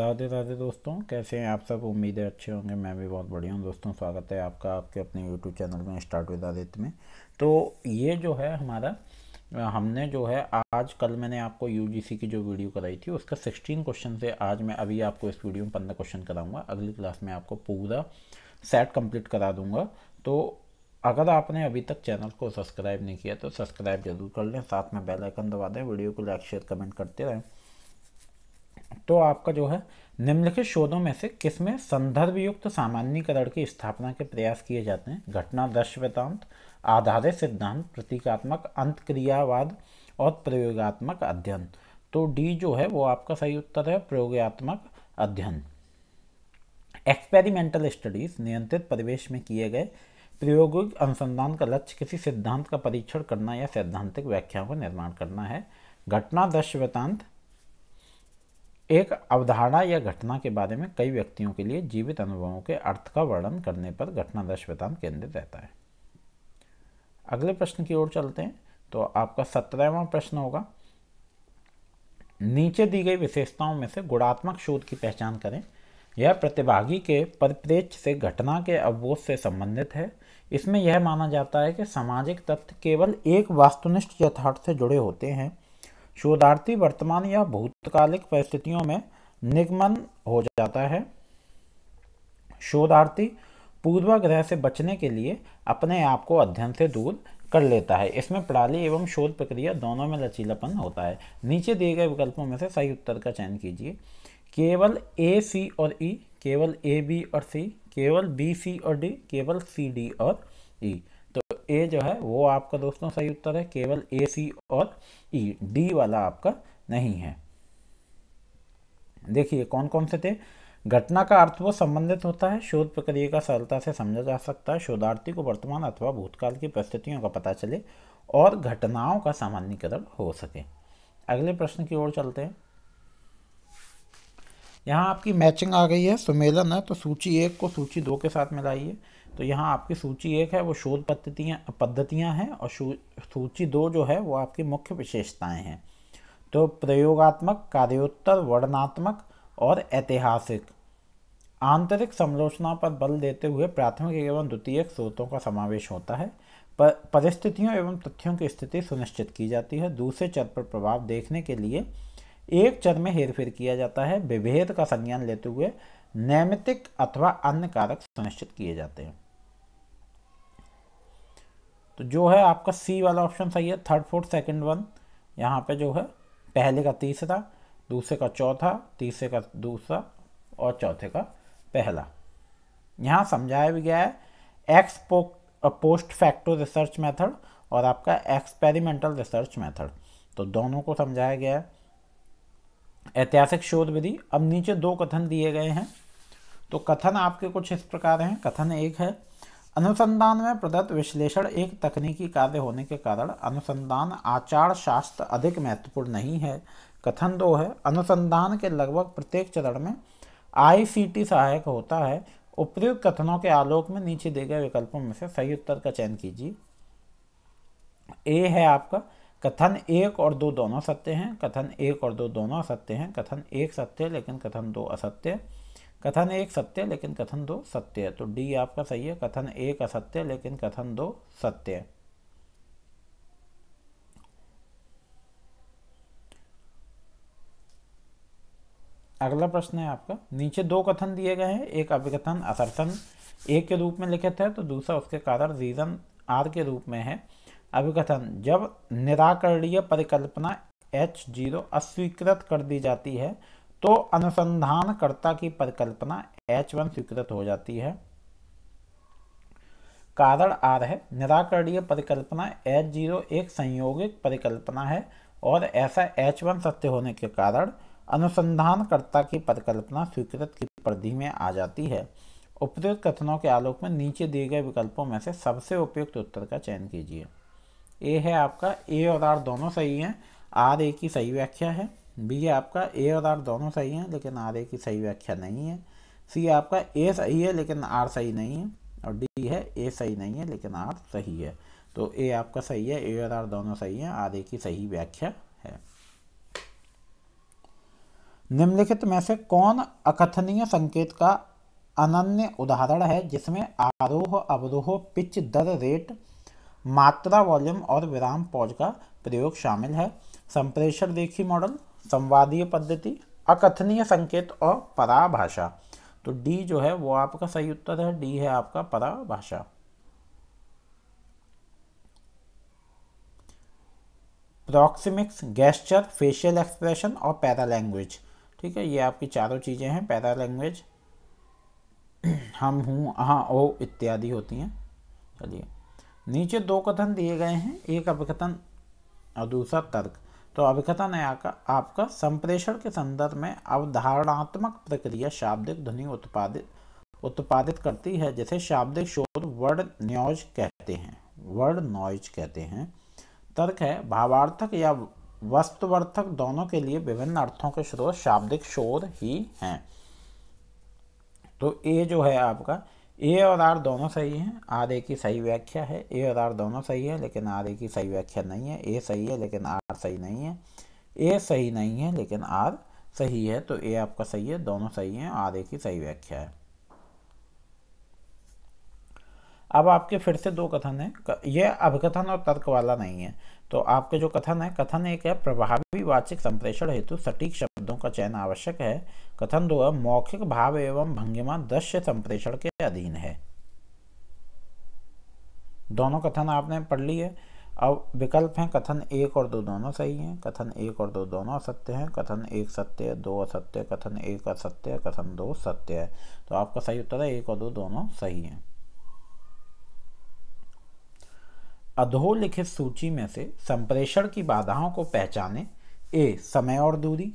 राधे राधे दोस्तों कैसे हैं आप सब उम्मीद है अच्छे होंगे मैं भी बहुत बढ़िया हूँ दोस्तों स्वागत है आपका आपके अपने यूट्यूब चैनल में स्टार्ट विद आदित्य में तो ये जो है हमारा हमने जो है आज कल मैंने आपको यूजीसी की जो वीडियो कराई थी उसका सिक्सटीन क्वेश्चन से आज मैं अभी आपको इस वीडियो में पंद्रह क्वेश्चन कराऊँगा अगली क्लास में आपको पूरा सेट कम्प्लीट करा दूंगा तो अगर आपने अभी तक चैनल को सब्सक्राइब नहीं किया तो सब्सक्राइब जरूर कर लें साथ में बेलाइकन दबा दें वीडियो को लाइक शेयर कमेंट करते रहें तो आपका जो है निम्नलिखित शोधों में से किस में संदर्भ युक्त सामान्यकरण की स्थापना के प्रयास किए जाते हैं घटना दर्श वृत्तांत आधारित सिद्धांत प्रतीकात्मक अंतक्रियावाद और प्रयोगात्मक अध्ययन तो डी जो है वो आपका सही उत्तर है प्रयोगात्मक अध्ययन एक्सपेरिमेंटल स्टडीज नियंत्रित परिवेश में किए गए प्रयोगिक अनुसंधान का लक्ष्य किसी सिद्धांत का परीक्षण करना या सैद्धांतिक व्याख्या का निर्माण करना है घटना दृश्य वृत्तांत एक अवधारणा या घटना के बारे में कई व्यक्तियों के लिए जीवित अनुभवों के अर्थ का वर्णन करने पर घटना दश केंद्रित रहता है अगले प्रश्न की ओर चलते हैं तो आपका सत्रहवा प्रश्न होगा नीचे दी गई विशेषताओं में से गुणात्मक शोध की पहचान करें यह प्रतिभागी के परिप्रेक्ष्य से घटना के अवबोध से संबंधित है इसमें यह माना जाता है कि सामाजिक तथ्य केवल एक वास्तुनिष्ठ यथार्थ से जुड़े होते हैं शोधार्थी वर्तमान या भूतकालिक परिस्थितियों में निगमन हो जाता है शोधार्थी पूर्वाग्रह से बचने के लिए अपने आप को अध्ययन से दूर कर लेता है इसमें प्रणाली एवं शोध प्रक्रिया दोनों में लचीलापन होता है नीचे दिए गए विकल्पों में से सही उत्तर का चयन कीजिए केवल ए सी और ई e, केवल ए बी और सी केवल बी सी और डी केवल सी डी और ई e. ए जो है वो आपका दोस्तों सही उत्तर है केवल ए सी और ई e, डी वाला आपका नहीं है देखिए कौन कौन से थे घटना का अर्थ वो संबंधित होता है शोध प्रक्रिया का सरलता से समझा जा सकता है शोधार्थी को वर्तमान अथवा भूतकाल की परिस्थितियों का पता चले और घटनाओं का सामान्यकरण हो सके अगले प्रश्न की ओर चलते हैं यहाँ आपकी मैचिंग आ गई है सुमेलन है तो सूची एक को सूची दो के साथ मिलाइए तो यहाँ आपकी सूची एक है वो शोध पद्धतियाँ पद्धतियाँ हैं और सूची दो जो है वो आपकी मुख्य विशेषताएं हैं तो प्रयोगात्मक कार्योत्तर वर्णात्मक और ऐतिहासिक आंतरिक समलोचना पर बल देते हुए प्राथमिक एवं द्वितीयक स्रोतों का समावेश होता है पर परिस्थितियों एवं तथ्यों की स्थिति सुनिश्चित की जाती है दूसरे चर पर प्रभाव देखने के लिए एक चर में हेरफेर किया जाता है विभेद का संज्ञान लेते हुए नैमितिक अथवा अन्य कारक सुनिश्चित किए जाते हैं तो जो है आपका सी वाला ऑप्शन सही है थर्ड फोर्थ सेकंड वन यहाँ पे जो है पहले का तीसरा दूसरे का चौथा तीसरे का दूसरा और चौथे का पहला यहाँ समझाया भी गया है एक्स पो पोस्ट फैक्टो रिसर्च मेथड और आपका एक्सपेरिमेंटल रिसर्च मेथड तो दोनों को समझाया गया है ऐतिहासिक शोध विधि अब नीचे दो कथन दिए गए हैं तो कथन आपके कुछ इस प्रकार हैं कथन एक है अनुसंधान में प्रदत्त विश्लेषण एक तकनीकी कार्य होने के कारण अनुसंधान आचार शास्त्र अधिक महत्वपूर्ण नहीं है कथन दो है अनुसंधान के लगभग प्रत्येक चरण में आईसीटी सहायक होता है उपयुक्त कथनों के आलोक में नीचे दिए गए विकल्पों में से सही उत्तर का चयन कीजिए ए है आपका कथन एक और दो दोनों सत्य हैं कथन एक और दो दोनों असत्य हैं कथन एक सत्य लेकिन कथन दो असत्य है कथन एक सत्य लेकिन कथन दो सत्य है तो डी आपका सही है कथन एक असत्य लेकिन कथन दो सत्य है अगला प्रश्न है आपका नीचे दो कथन दिए गए हैं एक अभिकथन असर्थन एक के रूप में लिखित है तो दूसरा उसके कारण रीजन आर के रूप में है अभिकथन जब निराकरणीय परिकल्पना एच जीरो अस्वीकृत कर दी जाती है तो अनुसंधानकर्ता की परिकल्पना एच वन स्वीकृत हो जाती है कारण आर है निराकरणीय परिकल्पना एच जीरो एक संयोगिक परिकल्पना है और ऐसा एच वन सत्य होने के कारण अनुसंधानकर्ता की परिकल्पना स्वीकृत की परिधि में आ जाती है उपयुक्त कथनों के आलोक में नीचे दिए गए विकल्पों में से सबसे उपयुक्त उत्तर का चयन कीजिए ए है आपका ए और आर दोनों सही हैं आर ए की सही व्याख्या है बी है आपका ए और आर दोनों सही हैं लेकिन आर ए की सही व्याख्या नहीं है सी आपका ए सही है लेकिन आर सही नहीं है और डी है ए सही नहीं है लेकिन आर सही है तो ए आपका सही है ए और आर दोनों सही हैं आर ए की सही व्याख्या है निम्नलिखित में से कौन अकथनीय संकेत का अनन्य उदाहरण है जिसमें आरोह अवरोह पिच दर रेट मात्रा वॉल्यूम और विराम पौज का प्रयोग शामिल है संप्रेषण रेखी मॉडल संवादीय पद्धति अकथनीय संकेत और पराभाषा तो डी जो है वो आपका सही उत्तर है डी है आपका पराभाषा प्रॉक्सिमिक्स गेस्चर फेशियल एक्सप्रेशन और पैरा लैंग्वेज ठीक है ये आपकी चारों चीज़ें हैं पैरा लैंग्वेज हम हूँ हाँ ओ इत्यादि होती हैं चलिए नीचे दो कथन दिए गए हैं एक अपकथन और दूसरा तर्क तो अभिकथन है आपका आपका संप्रेषण के संदर्भ में अवधारणात्मक प्रक्रिया शाब्दिक ध्वनि उत्पादित उत्पादित करती है जिसे शाब्दिक शोध वर्ड न्यौज कहते हैं वर्ड नॉइज कहते हैं तर्क है भावार्थक या वस्तुवर्थक दोनों के लिए विभिन्न अर्थों के स्रोत शाब्दिक शोध ही हैं तो ए जो है आपका ए और आर दोनों सही हैं आर ए की सही व्याख्या है ए और आर दोनों सही है लेकिन आर ए की सही व्याख्या नहीं है ए सही है लेकिन आर सही नहीं है ए सही नहीं है लेकिन आर सही है तो ए आपका सही है दोनों सही हैं आर ए की सही व्याख्या है अब आपके फिर से दो कथन हैं ये अभिकथन और तर्क वाला नहीं है तो आपके जो कथन है कथन एक है प्रभावी वाचिक संप्रेषण हेतु सटीक शब्दों का चयन आवश्यक है कथन दो है मौखिक भाव एवं भंगिमा दस्य संप्रेषण के अधीन है दोनों कथन आपने पढ़ लिए अब विकल्प हैं कथन एक और दो दोनों सही हैं कथन एक और दो दोनों असत्य हैं कथन एक सत्य है दो असत्य कथन एक असत्य कथन दो सत्य है तो आपका सही उत्तर है एक और दो दोनों सही हैं अधोलिखित सूची में से संप्रेषण की बाधाओं को पहचाने ए समय और दूरी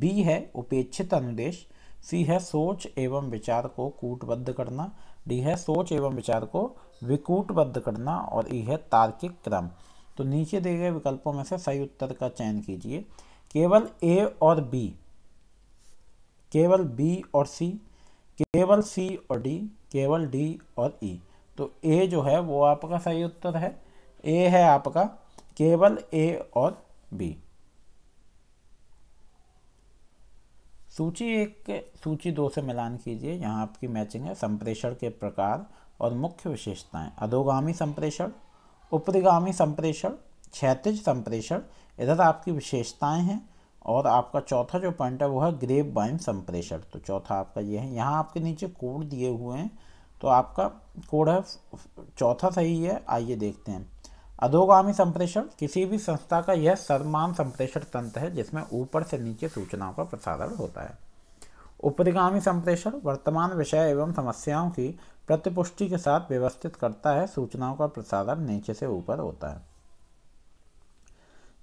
बी है उपेक्षित अनुदेश सी है सोच एवं विचार को कूटबद्ध करना डी है सोच एवं विचार को विकूटबद्ध करना और ई है तार्किक क्रम तो नीचे दिए गए विकल्पों में से सही उत्तर का चयन कीजिए केवल ए और बी केवल बी और सी केवल सी और डी केवल डी और ई e. तो ए जो है वो आपका सही उत्तर है ए है आपका केवल ए और बी सूची एक सूची दो से मिलान कीजिए यहाँ आपकी मैचिंग है संप्रेषण के प्रकार और मुख्य विशेषताएं अधोगामी संप्रेषण उपरिगामी संप्रेषण क्षैतिज संप्रेषण इधर आपकी विशेषताएं हैं और आपका चौथा जो पॉइंट है वो है ग्रेप बाइम संप्रेषण तो चौथा आपका ये है यहाँ आपके नीचे कोड दिए हुए हैं तो आपका कोड है चौथा सही है आइए देखते हैं अधोगामी संप्रेषण किसी भी संस्था का यह सर्वमान संप्रेषण तंत्र है जिसमें ऊपर से नीचे सूचनाओं का प्रसारण होता है उपरिगामी संप्रेषण वर्तमान विषय एवं समस्याओं की प्रतिपुष्टि के साथ व्यवस्थित करता है सूचनाओं का प्रसारण नीचे से ऊपर होता है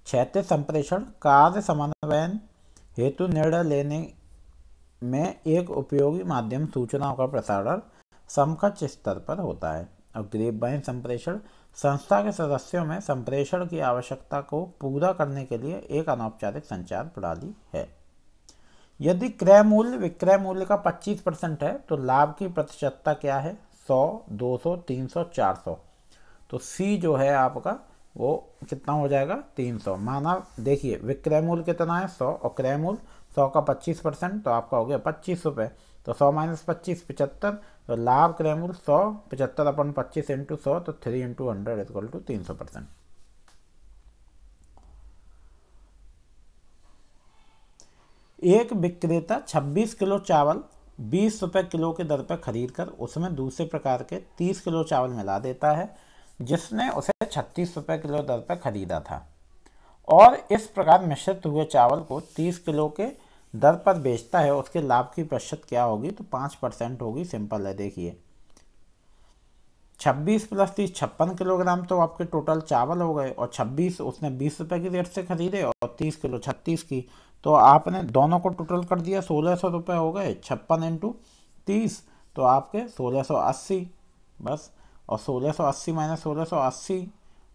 क्षेत्र संप्रेषण कार्य समन्वयन हेतु निर्णय लेने में एक उपयोगी माध्यम सूचनाओं का प्रसारण समकक्ष स्तर पर होता है और ग्रेपवाइन संप्रेषण संस्था के सदस्यों में संप्रेषण की आवश्यकता को पूरा करने के लिए एक अनौपचारिक संचार प्रणाली है यदि क्रय मूल्य विक्रय मूल्य का 25 परसेंट है तो लाभ की प्रतिशतता क्या है 100, 200, 300, 400 तो सी जो है आपका वो कितना हो जाएगा 300 माना देखिए विक्रय मूल्य कितना है 100 और क्रय मूल्य 100 का 25 परसेंट तो आपका हो गया पच्चीस रुपये तो 100 माइनस पच्चीस पचहत्तर तो लाभ क्लेम सौ पचहत्तर अपन पच्चीस इंटू सौ तो three into hundred is equal to तीन सौ परसेंट एक विक्रेता 26 किलो चावल बीस रुपये किलो के दर पर खरीद कर उसमें दूसरे प्रकार के 30 किलो चावल मिला देता है जिसने उसे छत्तीस रुपये किलो दर पर खरीदा था और इस प्रकार मिश्रित हुए चावल को 30 किलो के दर पर बेचता है उसके लाभ की प्रतिशत क्या होगी तो पाँच परसेंट होगी सिंपल है देखिए छब्बीस प्लस तीस छप्पन किलोग्राम तो आपके टोटल चावल हो गए और छब्बीस उसने बीस रुपये की रेट से खरीदे और तीस किलो छत्तीस की तो आपने दोनों को टोटल कर दिया सोलह सौ रुपये हो गए छप्पन इंटू तीस तो आपके सोलह सौ अस्सी बस और सोलह सौ अस्सी माइनस सोलह सौ अस्सी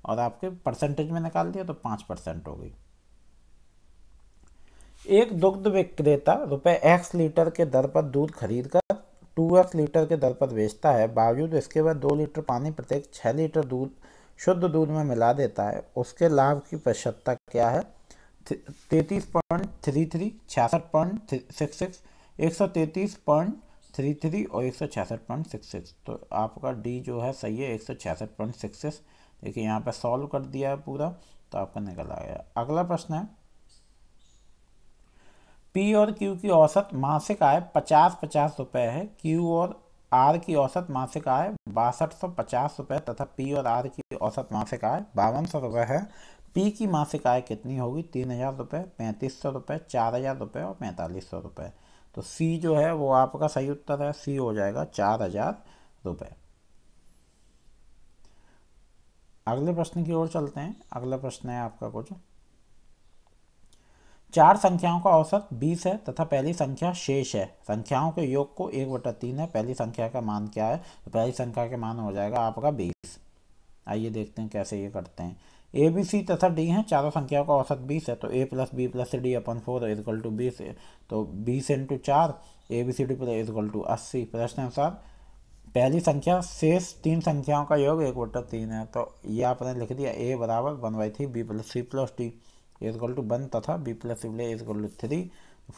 और आपके परसेंटेज में निकाल दिया तो पाँच परसेंट हो गई एक दुग्ध विक्रेता रुपए एक्स लीटर के दर पर दूध खरीद कर टू एक्स लीटर के दर पर बेचता है बावजूद इसके वह दो लीटर पानी प्रत्येक छः लीटर दूध शुद्ध दूध में मिला देता है उसके लाभ की प्रतिशतता क्या है तैतीस पॉइंट थ्री थ्री छियासठ पॉइंट सिक्स सिक्स एक सौ तैतीस पॉइंट थ्री थ्री और एक सौ छियासठ पॉइंट सिक्स सिक्स तो आपका डी जो है सही है एक सौ छियासठ पॉइंट सिक्स सिक्स देखिए यहाँ पर सॉल्व कर दिया है पूरा तो आपका निकल आ गया अगला प्रश्न है पी और क्यू की औसत मासिक आय पचास पचास रुपए है क्यू और आर की औसत मासिक आय बासठ सौ पचास रुपए तथा पी और आर की औसत मासिक आय बावन सौ रुपये है पी की मासिक आय कितनी होगी तीन हज़ार रुपये पैंतीस सौ रुपये चार हज़ार रुपये और पैंतालीस सौ रुपये तो सी जो है वो आपका सही उत्तर है सी हो जाएगा चार हज़ार रुपये अगले प्रश्न की ओर चलते हैं अगला प्रश्न है आपका कुछ चार संख्याओं का औसत बीस है तथा पहली संख्या शेष है संख्याओं के योग को एक बटा तीन है पहली संख्या का मान क्या है तो पहली संख्या का मान हो जाएगा आपका बीस आइए देखते हैं कैसे ये करते हैं ए बी सी तथा डी हैं चारों संख्याओं का औसत बीस है तो A plus B plus D upon four is equal to बीस तो बीस इंटू चार A B C D plus is equal to अस्सी प्रश्न अनुसार पहली संख्या शेष तीन संख्याओं का योग एक बटा तीन है तो ये आपने लिख दिया ए बराबर one by three B plus C plus D is equal to one तथा B plus age is equal to three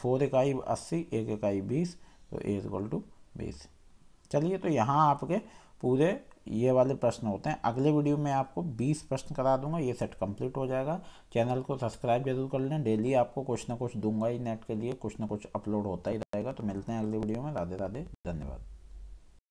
four इकाई अस्सी एक इकाई बीस तो ए इजकल टू बीस चलिए तो यहाँ आपके पूरे ये वाले प्रश्न होते हैं अगले वीडियो में आपको 20 प्रश्न करा दूंगा ये सेट कंप्लीट हो जाएगा चैनल को सब्सक्राइब जरूर कर लें डेली आपको कुछ ना कुछ दूंगा ही नेट के लिए कुछ ना कुछ अपलोड होता ही रहेगा तो मिलते हैं अगले वीडियो में राधे राधे धन्यवाद